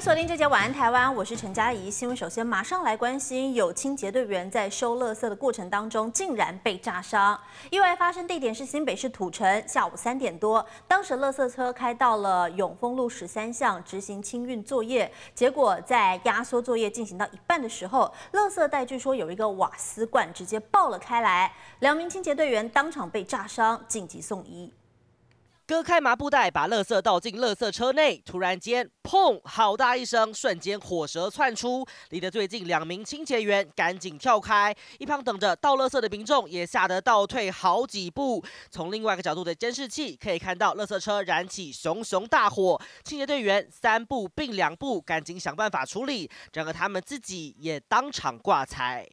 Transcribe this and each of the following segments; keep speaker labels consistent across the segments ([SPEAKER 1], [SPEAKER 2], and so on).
[SPEAKER 1] 锁定这节晚安台湾，我是陈佳怡。新闻首先马上来关心，有清洁队员在收垃圾的过程当中，竟然被炸伤。意外发生地点是新北市土城，下午三点多，当时垃圾车开到了永丰路十三巷执行清运作业，结果在压缩作业进行到一半的时候，垃圾袋据说有一个瓦斯罐直接爆了开来，两名清洁队员当场被炸伤，紧急送医。
[SPEAKER 2] 割开麻布袋，把垃圾倒进垃圾车内。突然间，砰！好大一声，瞬间火舌窜出，离得最近两名清洁员赶紧跳开。一旁等着倒垃圾的民众也吓得倒退好几步。从另外一个角度的监视器可以看到，垃圾车燃起熊熊大火，清洁队员三步并两步，赶紧想办法处理，然而他们自己也当场挂彩。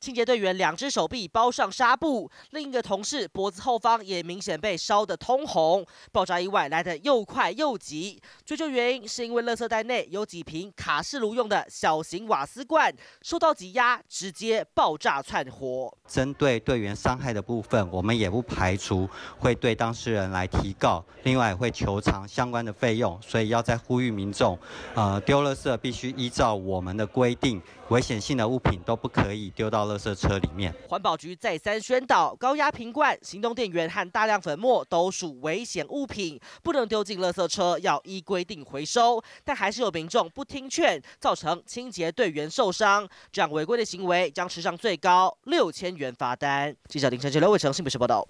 [SPEAKER 2] 清洁队员两只手臂包上纱布，另一个同事脖子后方也明显被烧得通红。爆炸意外来得又快又急，追究原因是因为垃圾袋内有几瓶卡式炉用的小型瓦斯罐受到挤压，直接爆炸窜火。
[SPEAKER 3] 针对队员伤害的部分，我们也不排除会对当事人来提告，另外会求偿相关的费用。所以要在呼吁民众，呃，丢垃圾必须依照我们的规定，危险性的物品都不可以丢到。垃圾车里面，
[SPEAKER 2] 环保局再三宣导，高压瓶罐、行动电源和大量粉末都属危险物品，不能丢进垃圾车，要依规定回收。但还是有民众不听劝，造成清洁队员受伤，这样违规的行为将吃上最高六千元罚单。记者林晨秋、刘伟成，新闻室报道。